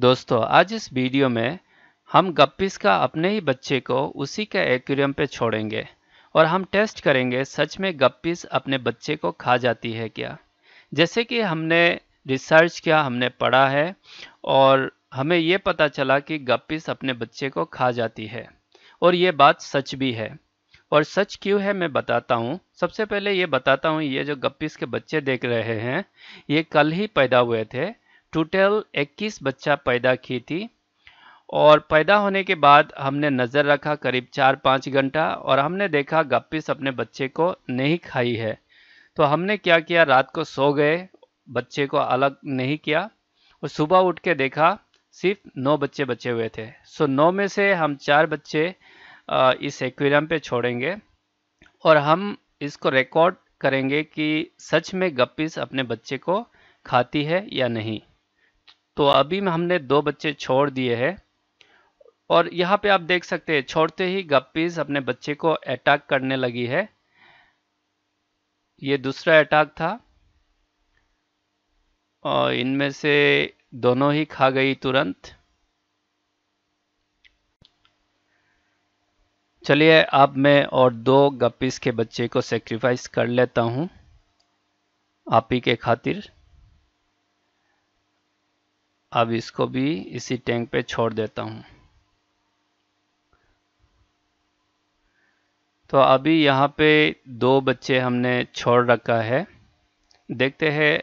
दोस्तों आज इस वीडियो में हम गप्पीस का अपने ही बच्चे को उसी के एक्वेरियम पे छोड़ेंगे और हम टेस्ट करेंगे सच में गप्पीस अपने बच्चे को खा जाती है क्या जैसे कि हमने रिसर्च किया हमने पढ़ा है और हमें ये पता चला कि गप्पीस अपने बच्चे को खा जाती है और ये बात सच भी है और सच क्यों है मैं बताता हूँ सबसे पहले ये बताता हूँ ये जो गप्पीस के बच्चे देख रहे हैं ये कल ही पैदा हुए थे टोटल 21 बच्चा पैदा की थी और पैदा होने के बाद हमने नज़र रखा करीब चार पाँच घंटा और हमने देखा गप्पिस अपने बच्चे को नहीं खाई है तो हमने क्या किया रात को सो गए बच्चे को अलग नहीं किया और सुबह उठ के देखा सिर्फ नौ बच्चे बचे हुए थे सो नौ में से हम चार बच्चे इस एक्वेरियम पे छोड़ेंगे और हम इसको रिकॉर्ड करेंगे कि सच में गप्पिस अपने बच्चे को खाती है या नहीं तो अभी में हमने दो बच्चे छोड़ दिए हैं और यहाँ पे आप देख सकते हैं छोड़ते ही गप्पीज अपने बच्चे को अटैक करने लगी है ये दूसरा अटैक था और इनमें से दोनों ही खा गई तुरंत चलिए अब मैं और दो गप्पीज के बच्चे को सेक्रीफाइस कर लेता हूँ आप ही के खातिर अब इसको भी इसी टैंक पे छोड़ देता हूँ तो अभी यहाँ पे दो बच्चे हमने छोड़ रखा है देखते हैं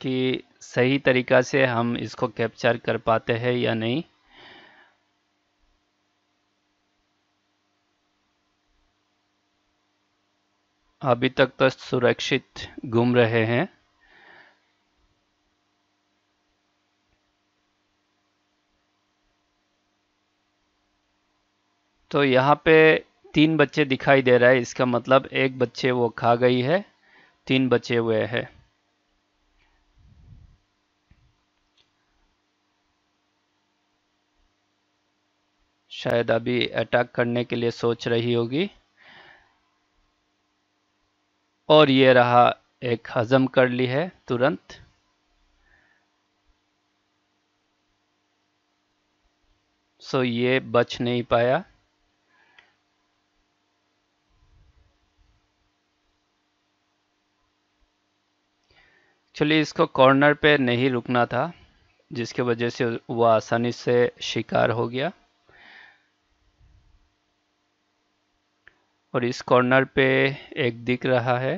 कि सही तरीका से हम इसको कैप्चर कर पाते हैं या नहीं अभी तक तो सुरक्षित घूम रहे हैं तो यहाँ पे तीन बच्चे दिखाई दे रहा है इसका मतलब एक बच्चे वो खा गई है तीन बचे हुए हैं शायद अभी अटैक करने के लिए सोच रही होगी और ये रहा एक हजम कर ली है तुरंत सो ये बच नहीं पाया एक्चुअली इसको कॉर्नर पे नहीं रुकना था जिसकी वजह से वो आसानी से शिकार हो गया और इस कॉर्नर पे एक दिख रहा है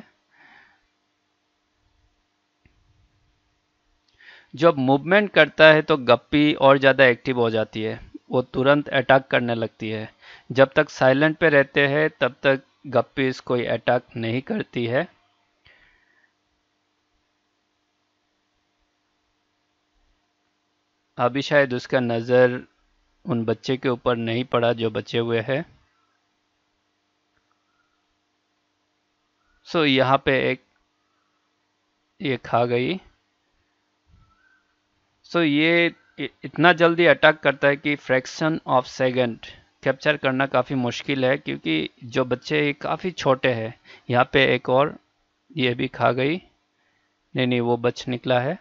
जब मूवमेंट करता है तो गप्पी और ज़्यादा एक्टिव हो जाती है वो तुरंत अटैक करने लगती है जब तक साइलेंट पे रहते हैं तब तक गप्पी इसको अटैक नहीं करती है अभी शायद उसका नज़र उन बच्चे के ऊपर नहीं पड़ा जो बचे हुए है सो so, यहाँ पे एक ये खा गई सो so, ये इतना जल्दी अटैक करता है कि फ्रैक्शन ऑफ सेकंड कैप्चर करना काफ़ी मुश्किल है क्योंकि जो बच्चे काफ़ी छोटे हैं यहाँ पे एक और ये भी खा गई नहीं नहीं वो बच निकला है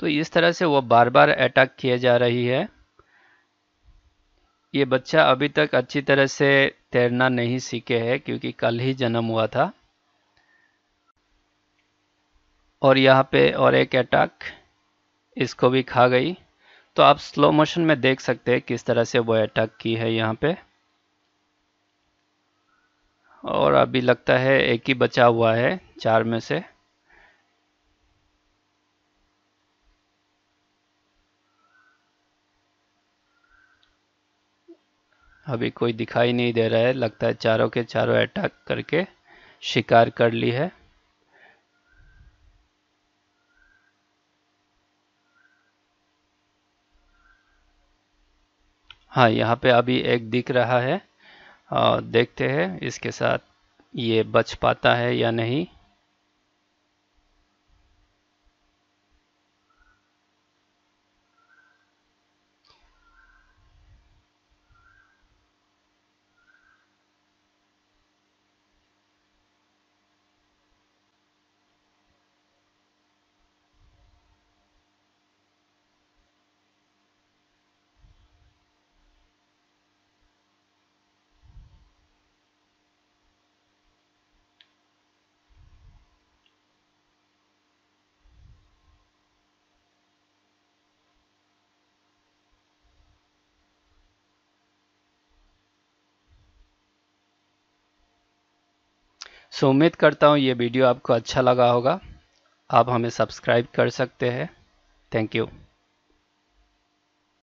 तो इस तरह से वो बार बार अटैक किए जा रही है ये बच्चा अभी तक अच्छी तरह से तैरना नहीं सीखे है क्योंकि कल ही जन्म हुआ था और यहाँ पे और एक अटैक इसको भी खा गई तो आप स्लो मोशन में देख सकते हैं किस तरह से वो अटैक की है यहाँ पे और अभी लगता है एक ही बचा हुआ है चार में से अभी कोई दिखाई नहीं दे रहा है लगता है चारों के चारों अटैक करके शिकार कर ली है हाँ यहाँ पे अभी एक दिख रहा है और देखते हैं इसके साथ ये बच पाता है या नहीं सो उम्मीद करता हूँ ये वीडियो आपको अच्छा लगा होगा आप हमें सब्सक्राइब कर सकते हैं थैंक यू